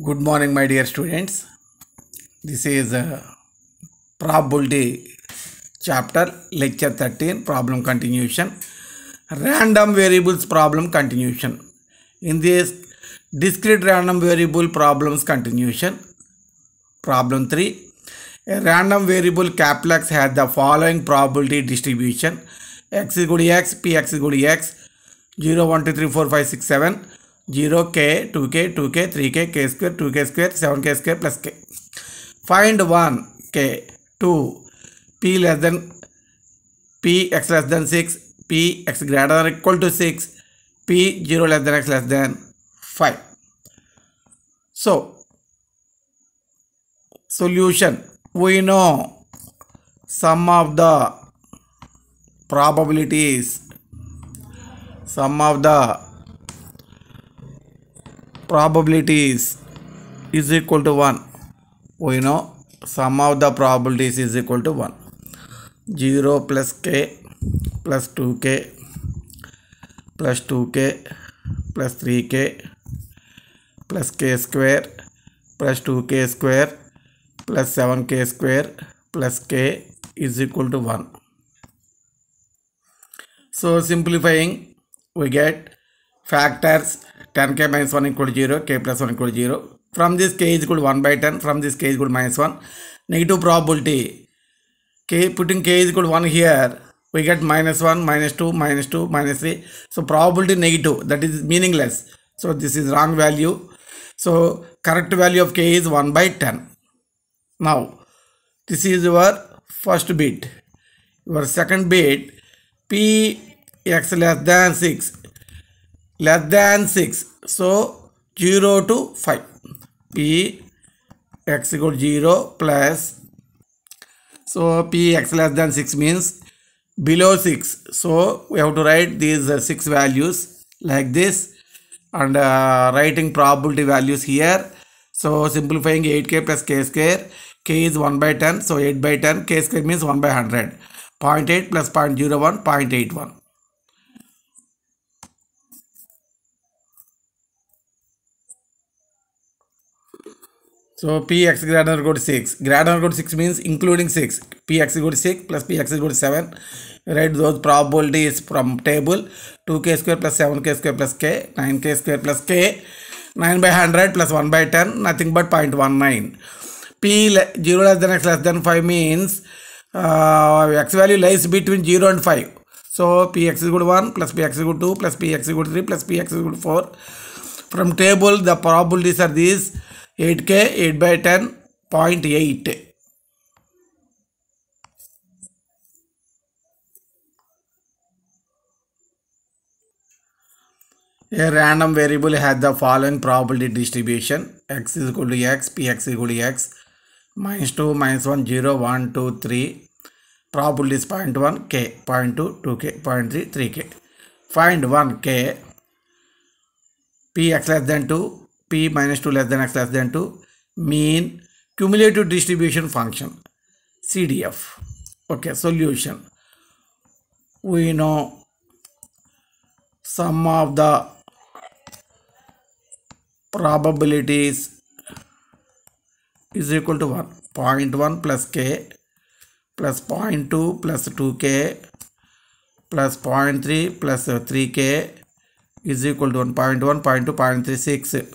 Good morning, my dear students. This is uh, probability chapter lecture 13 problem continuation random variables problem continuation in this discrete random variable problems continuation problem 3 a random variable X has the following probability distribution x is equal to x p x is equal to x 0 1 2 3 4 5 6 7 zero k two k two k three k k square two k square seven k square plus k find one k two p less than p x less than six p x greater than equal to six p zero less than x less than five so solution we know sum of the probabilities sum of the probability is is equal to 1 we oh, know sum of the probabilities is equal to 1 0 plus k plus 2k plus 2k plus 3k plus k square plus 2k square plus 7k square plus k is equal to 1 so simplifying we get factors 10k minus 1 equal to 0, k plus 1 equal to 0. From this k is equal to 1 by 10, from this k is equal to minus 1. Negative probability, k putting k is equal to 1 here, we get minus 1, minus 2, minus 2, minus 3. So probability negative, that is meaningless. So this is wrong value. So correct value of k is 1 by 10. Now, this is your first bit. Your second bit, p x less than 6 less than 6 so 0 to 5 p x equal 0 plus so p x less than 6 means below 6 so we have to write these uh, 6 values like this and uh, writing probability values here so simplifying 8k plus k square k is 1 by 10 so 8 by 10 k square means 1 by 100 0.8 plus 0 0.01 0.81 So px greater than or equal to 6. Greater than or equal to 6 means including 6. px equal to 6 plus px equal to 7. Write those probabilities from table. 2k square plus 7k square plus k. 9k square plus k. 9 by 100 plus 1 by 10. Nothing but 0.19. p 0 less than x less than 5 means uh, x value lies between 0 and 5. So px is equal to 1 plus px is equal to 2 plus px is equal to 3 plus px is equal to 4. From table the probabilities are these. Eight k eight by ten point eight a random variable has the following probability distribution x is good x p x is good x minus two minus one zero one two three probabilities point one k point two two k point three three k point one k p x less than two p minus 2 less than x less than 2 mean cumulative distribution function CDF. Okay, solution. We know some of the probabilities is equal to one point one plus k plus 0.2 plus 2k plus 0.3 plus 3k is equal to 1. 0.1,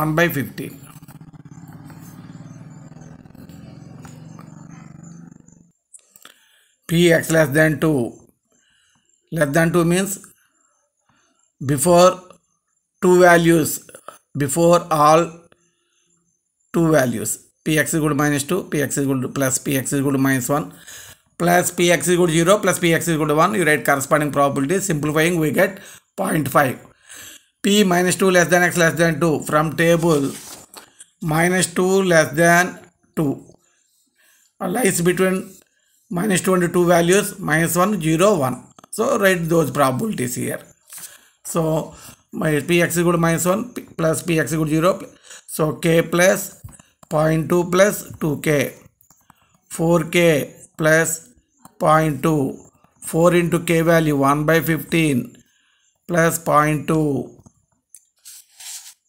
1 by 15. Px less than 2. Less than 2 means before two values, before all two values. Px is equal to minus 2, Px is equal to plus Px is equal to minus 1 plus Px is equal to 0 plus Px is equal to 1. You write corresponding probability. Simplifying we get 0.5 p minus 2 less than x less than 2 from table minus 2 less than 2 lies between minus 2 and 2 values minus 1 0 1 so write those probabilities here so my px is equal to minus 1 plus px is equal to 0 so k plus 0.2 plus 2k 4k plus 0.2 4 into k value 1 by 15 plus 0.2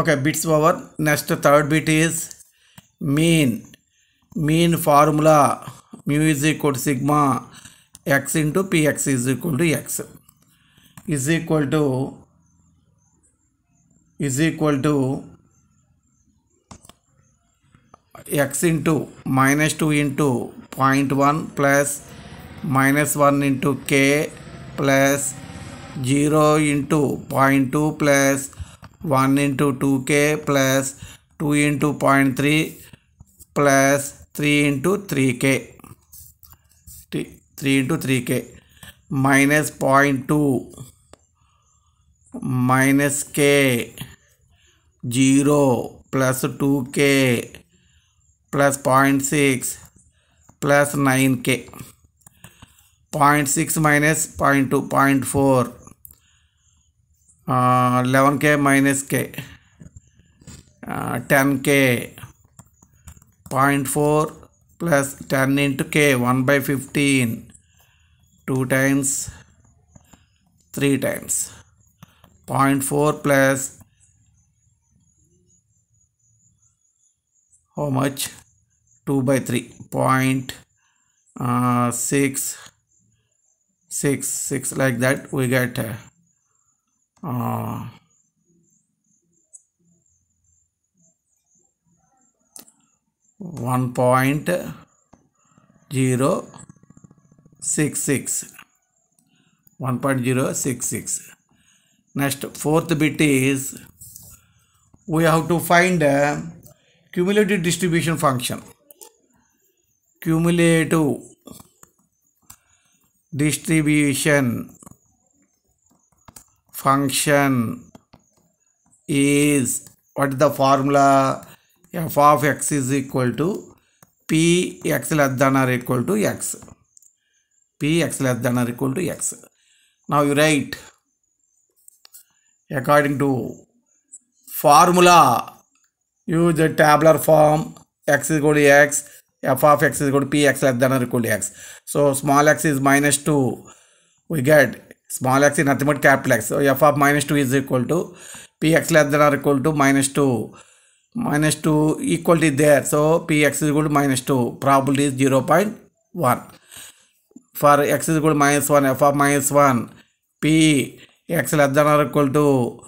okay bits power next third bit is mean mean formula mu is equal to sigma x into px is equal to x is equal to is equal to x into minus 2 into 0.1 plus minus 1 into k plus 0 into 0.2 plus 1 into 2k plus 2 into 0.3 plus 3 into 3k 3 into 3k minus 0.2 minus k 0 plus 2k plus 0.6 plus 9k 0.6 minus 0.2 0.4 11k minus k uh, 10k 0.4 plus 10 into k 1 by 15 2 times 3 times 0.4 plus how much 2 by 3 point uh, 6 6 6 like that we get uh, uh, one point zero six six. 1.066 next fourth bit is we have to find a cumulative distribution function cumulative distribution function is what is the formula f of x is equal to p x less than or equal to x p x less than or equal to x now you write according to formula use the tabular form x is equal to x f of x is equal to p x less than or equal to x so small x is minus 2 we get small x is nothing but capital X. So f of minus 2 is equal to px less than or equal to minus 2. Minus 2 to there. So px is equal to minus 2. Probability is 0 0.1. For x is equal to minus 1, f of minus 1, p x less than or equal to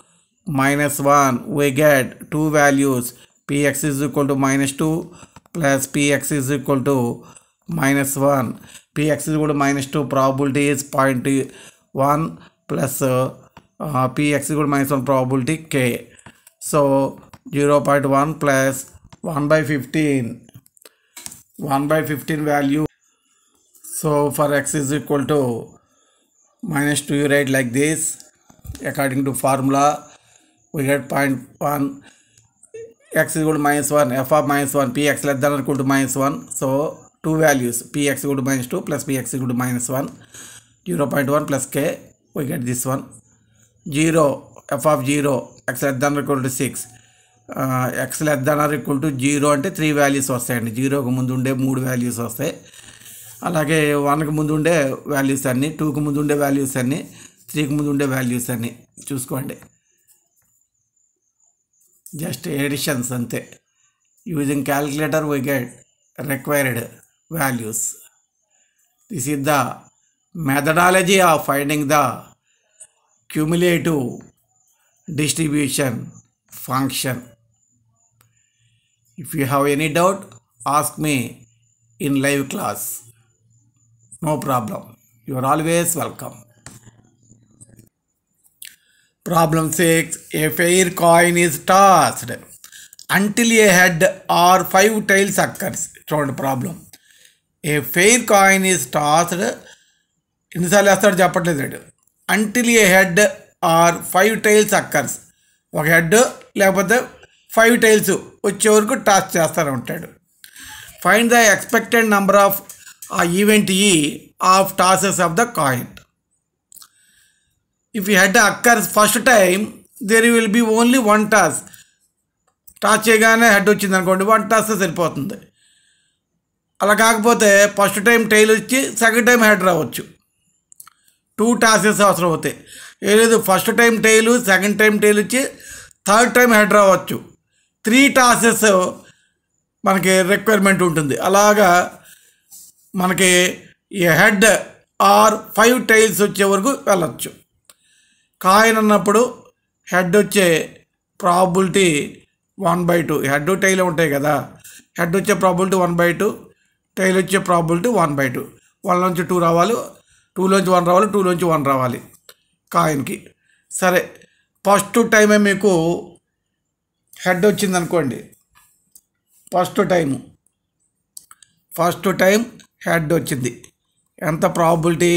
minus 1, we get two values px is equal to minus 2 plus px is equal to minus 1. px is equal to minus 2, probability is 0.2. 1 plus uh, uh, p x equal minus 1 probability k. So 0 0.1 plus 1 by 15. 1 by 15 value. So for x is equal to minus 2 you write like this. According to formula we get 0.1 x is equal to minus 1 f of minus 1 p x less than or equal to minus 1. So two values p x equal to minus 2 plus p x equal to minus 1 zero point one plus k we get this one zero f of zero x than equal to six x Uh, x less to zero అంటే three values వస్తాయండి జీరోకి ముందు ఉండే మూడు values వస్తాయి అలాగే వన్కి ముందు ఉండే వాల్యూస్ అన్నీ టూకి ముందు ఉండే వాల్యూస్ అన్నీ త్రీకి ముందు ఉండే వాల్యూస్ అన్నీ చూసుకోండి జస్ట్ ఎడిషన్స్ అంతే using calculator we get required values this is the methodology of finding the cumulative distribution function. If you have any doubt, ask me in live class. No problem. You are always welcome. Problem 6. A fair coin is tossed until a head or five tails occurs. Round problem. A fair coin is tossed ఎన్నిసార్లు వేస్తాడు చెప్పట్లేదు రేటు until a head or five tails occurs ఒక head లేకపోతే five tails వచ్చే వరకు toss చేస్తూనే ఉంటాడు find the expected number of a event e of tosses of the coin if you head occurs first time there will be only one toss toss చేయగానే head వచ్చింది అనుకోండి one toss సరిపోతుంది అలా కాకపోతే ఫస్ట్ టైం టైల్ వచ్చి second time head రావచ్చు two tosses అవసరం అవుతాయి ఏలేదు first time tail second time tail ఇచ్చి థర్డ్ టైం హెడ్ రావచ్చు త్రీ టాసెస్ మనకి రిక్వైర్మెంట్ ఉంటుంది అలాగా మనకి హెడ్ ఆర్ ఫైవ్ టైల్స్ వచ్చే వరకు వెళ్ళచ్చు కాయిన్ అన్నప్పుడు హెడ్ వచ్చే probability one by two head tail ఉంటాయి కదా హెడ్ వచ్చే probability one by two tail వచ్చే ప్రాబిలిటీ వన్ బై టూ వాళ్ళ నుంచి టూ రావాలి టూలోంచి వన్ రావాలి టూలోంచి వన్ రావాలి కాయిన్కి సరే ఫస్ట్ టైమే మీకు హెడ్ వచ్చింది అనుకోండి first time first time head వచ్చింది ఎంత probability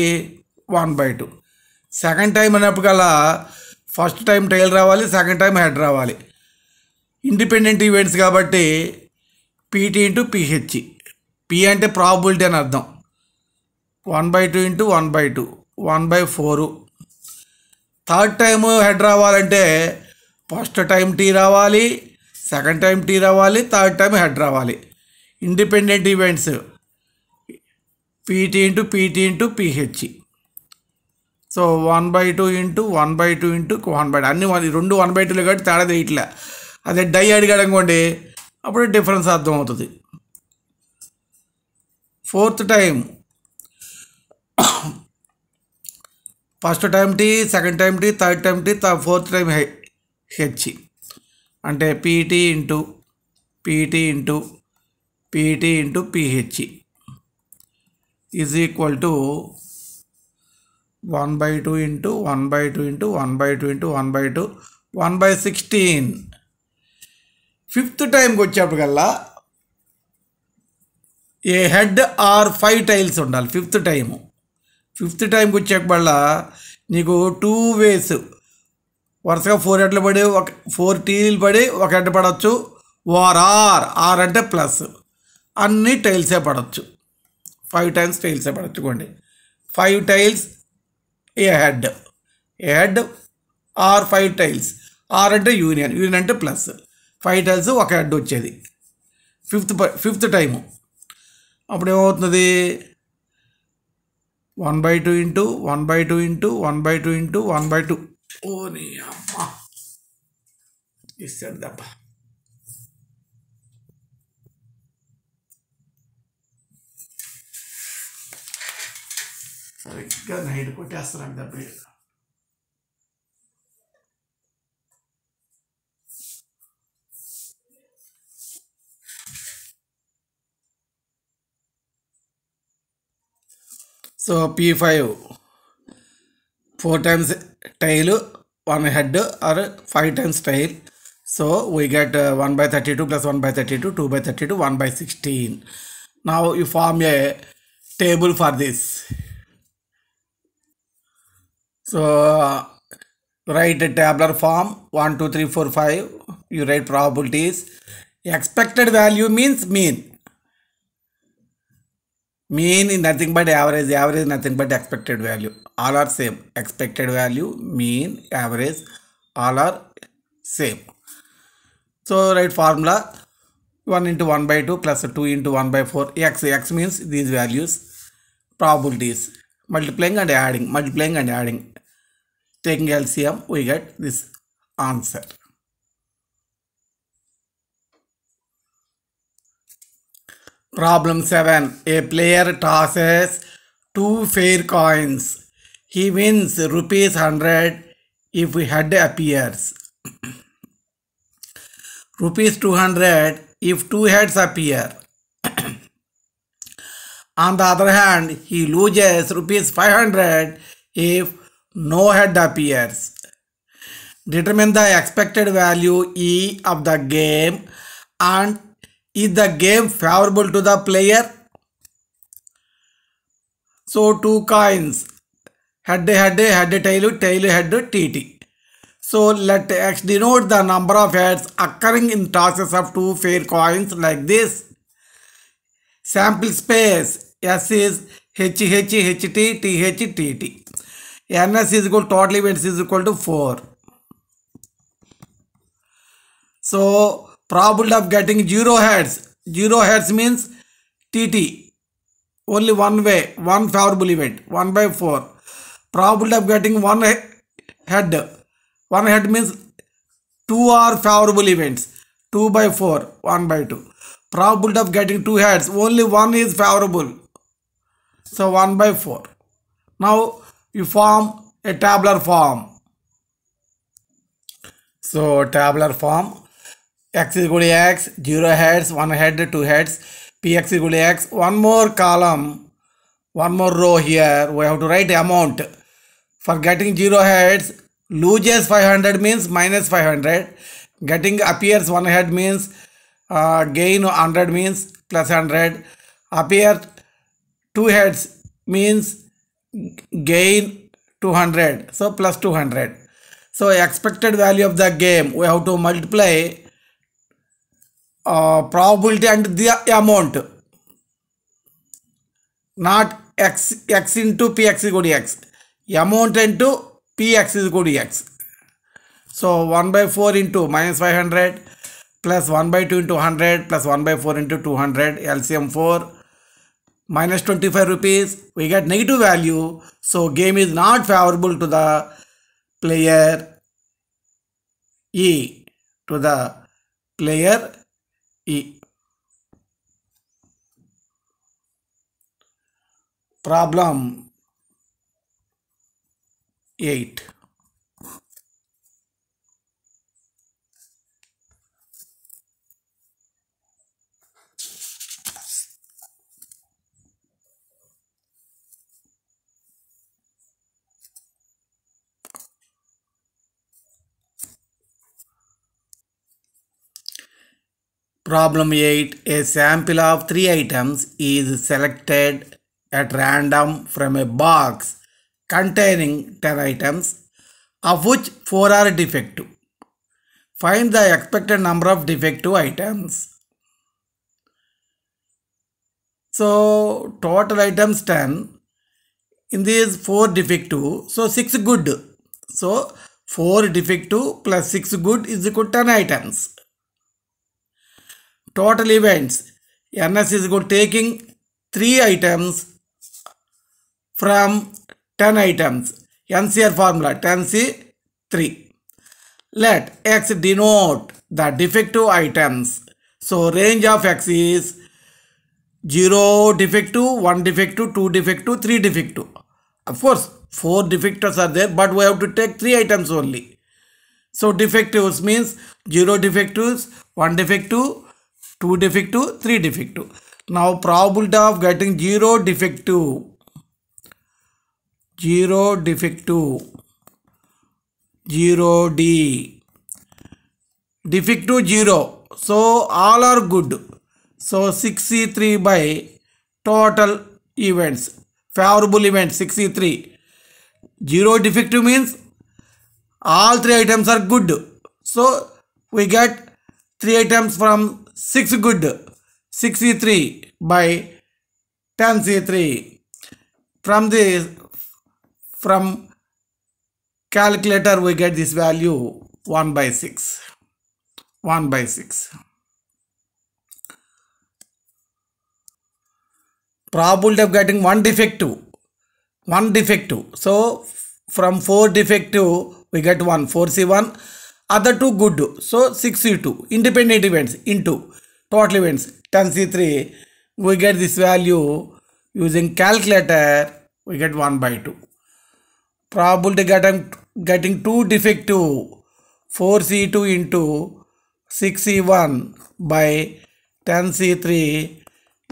one by two second time అనేప్పుడల్లా ఫస్ట్ టైం టైల్ రావాలి సెకండ్ టైం హెడ్ రావాలి ఇండిపెండెంట్ ఈవెంట్స్ కాబట్టి పీటీ ఇంటూ పిహెచ్ పి అంటే ప్రాబిలిటీ అని అర్థం one by two into one by two one by four third time head రావాలంటే first time T రావాలి second time T రావాలి third time head రావాలి independent events PT into PT into pH so one by two into one by two into one by అన్ని one రెండు one by టూలు కాబట్టి తేడా తీయట్లే అదే డై అడిగాడు అనుకోండి అప్పుడు డిఫరెన్స్ అర్థమవుతుంది fourth time first time T second time T third time T fourth time H అంటే PT into PT into PT into PH is equal to one by two into one by two into one by two into one by two one by sixteen fifth టైంకి వచ్చేప్పటికల్లా a head or five tails ఉండాలి fifth time fifth టైంకి వచ్చాక మళ్ళా నీకు two ways వరుసగా four హెడ్లు పడి ఒక ఫోర్ టీలు పడి ఒక హెడ్ పడవచ్చు ఓర్ ఆర్ ఆర్ అంటే ప్లస్ అన్ని టైల్సే పడవచ్చు ఫైవ్ టైల్స్ టైల్సే కొండి five tails a head a head or five tails or అంటే యూనియన్ యూనియన్ అంటే ప్లస్ ఫైవ్ టైల్స్ ఒక హెడ్ వచ్చేది ఫిఫ్త్ ఫిఫ్త్ టైము అప్పుడు ఏమవుతుంది one by two into one by two into one by two into one by two ఓ నీ అమ్మ ఇస్తాడు దెబ్బ సరిగ్గా నైట్ కొట్టేస్తున్నాను దెబ్బ So P5 4 times tail 1 head or 5 times tail. So we get uh, 1 by 32 plus 1 by 32 2 by 32 1 by 16. Now you form a table for this. So uh, write a tabular form 1 2 3 4 5 you write probabilities expected value means mean mean is nothing but average average is nothing but expected value all are same expected value mean average all are same so write formula 1 into 1 by 2 plus 2 into 1 by 4 x x means these values probabilities multiplying and adding multiplying and adding taking lcm we get this answer Problem 7. A player tosses two fair coins. He wins rupees 100 if head appears. rupees 200 if two heads appear. On the other hand, he loses rupees 500 if no head appears. Determine the expected value E of the game and is the game favorable to the player? So two coins head head head tail tail head TT. So let x denote the number of heads occurring in tosses of two fair coins like this. Sample space S is H H H T T H T T. NS is equal to total events is equal to 4. So probability of getting zero heads. Zero heads means TT. Only one way, one favorable event, 1 by 4. Probability of getting one head. One head means two are favorable events. 2 by 4, 1 by 2. Probability of getting two heads, only one is favorable. So 1 by 4. Now you form a tabular form. So tabular form to x 0 heads 1 head 2 heads equal to x one more column one more row here we have to write amount for getting 0 heads loses 500 means minus 500 getting appears 1 head means uh, gain 100 means plus 100 appear 2 heads means gain 200 so plus 200 so expected value of the game we have to multiply uh, probability and the amount not x x into px equal to x amount into px is equal to x so 1 by 4 into minus 500 plus 1 by 2 into 100 plus 1 by 4 into 200 LCM 4 minus 25 rupees we get negative value so game is not favorable to the player E to the player ఈ problem eight Problem 8. A sample of 3 items is selected at random from a box containing 10 items of which 4 are defective. Find the expected number of defective items. So total items 10. In these 4 defective, so 6 good. So 4 defective plus 6 good is equal to 10 items total events, NS is good taking 3 items from 10 items. NCR formula 10C3. Let X denote the defective items. So range of X is 0 defective, 1 defective, 2 defective, 3 defective. Of course, 4 defectors are there but we have to take 3 items only. So defectives means 0 defectives, 1 defective, 2 defective, 3 defective. Now probability of getting 0 defective, 0 defective, 0 D, defective 0. So all are good. So 63 by total events, favorable events 63. 0 defective means all three items are good. So we get three items from 6 good 6e3 by 10 c3 from this from calculator we get this value 1 by 6 1 by 6 probability of getting one defective one defective so from four defective we get one 4c1 other two good. So 6C2 independent events into total events 10C3 we get this value using calculator we get 1 by 2. Probability getting, getting 2 defective 4C2 into 6C1 by 10C3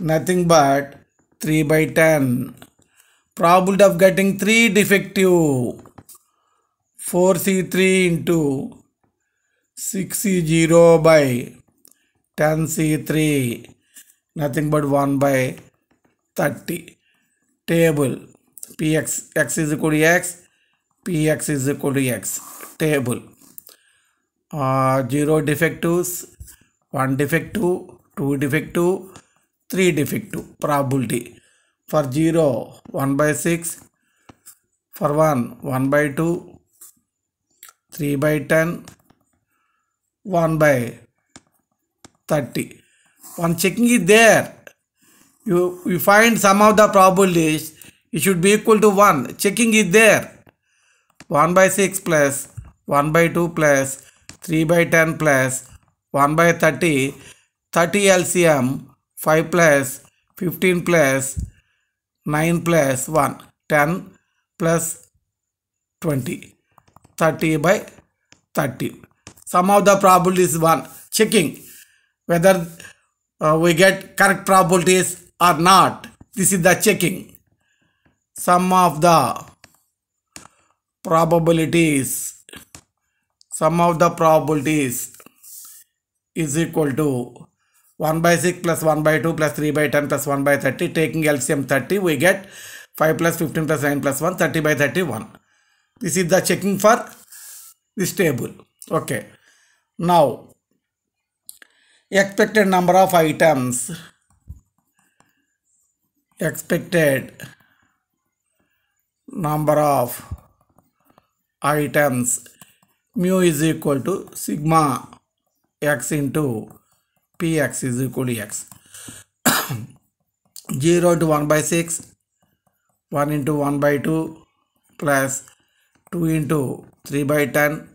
nothing but 3 by 10. Probability of getting 3 defective 4C3 into 60 by ten C3 nothing but 1 by 30 table px x is equal to x px is equal to x table uh, 0 defectives 1 defective 2 defective 3 defective probability for 0 1 by 6 for 1 1 by 2 3 by 10 1 by 30. One checking it there. You, you find some of the probabilities. It should be equal to 1. Checking it there. 1 by 6 plus 1 by 2 plus 3 by 10 plus 1 by 30. 30 LCM 5 plus 15 plus 9 plus 1. 10 plus 20. 30 by 30. Some of the probabilities 1. Checking whether uh, we get correct probabilities or not. This is the checking. Some of the probabilities. some of the probabilities is equal to 1 by 6 plus 1 by 2 plus 3 by 10 plus 1 by 30. Taking LCM 30, we get 5 plus 15 plus 9 plus 1, 30 by 31. This is the checking for this table okay now expected number of items expected number of items mu is equal to sigma x into px is equal to x 0 into 1 by 6 1 into 1 by 2 plus 2 into 3 by 10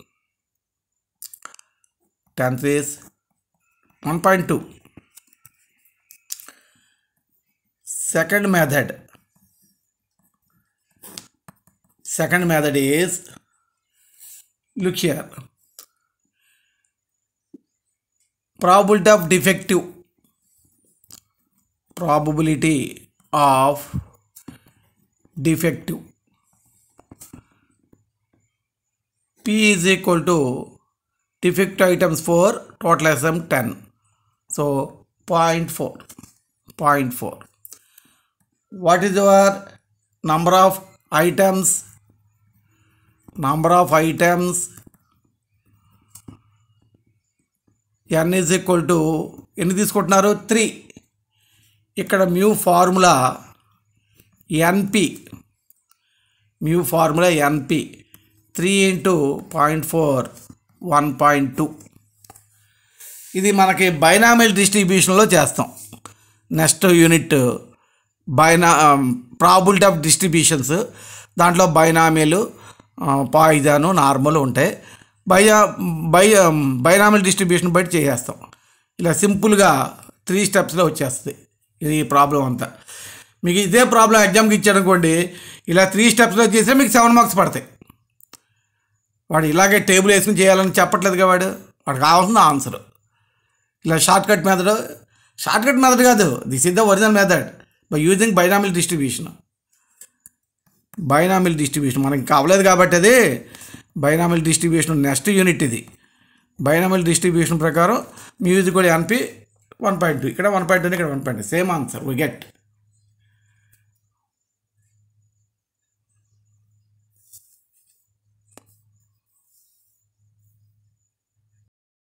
10th is 1.2 second method second method is look here probability of defective probability of defective p is equal to defect items four total ఎస్ఎం ten so point four point four what is your number of items number of items n is equal to ఎన్ని తీసుకుంటున్నారు three ఇక్కడ mu formula np mu formula np three into point four one point two ఇది మనకి binomial డిస్ట్రిబ్యూషన్లో చేస్తాం next unit బైనా probability of distributions దాంట్లో binomial పాయిదాను నార్మల్ ఉంటాయి బై బై బైనామిల్ డిస్ట్రిబ్యూషన్ బట్టి చేసేస్తాం ఇలా సింపుల్గా త్రీ స్టెప్స్లో వచ్చేస్తుంది ఇది ప్రాబ్లం అంతా మీకు ఇదే ప్రాబ్లం ఎగ్జామ్కి ఇచ్చారనుకోండి ఇలా త్రీ స్టెప్స్లో చేస్తే మీకు సెవెన్ మార్క్స్ పడతాయి వాడు ఇలాగే టేబుల్ వేసుకుని చేయాలని చెప్పట్లేదుగా వాడు వాడు కావాల్సిన ఆన్సర్ ఇలా short cut method short cut method కాదు this is the original method by using binomial distribution binomial distribution మనకి కావలేదు కాబట్టి అది బైనామిల్ డిస్ట్రిబ్యూషన్ నెక్స్ట్ యూనిట్ ఇది బైనామిల్ డిస్ట్రిబ్యూషన్ ప్రకారం మ్యూజిక్ కూడా ఎన్పి వన్ పాయింట్ టూ ఇక్కడ వన్ పాయింట్ టూ ఇక్కడ one point same answer we get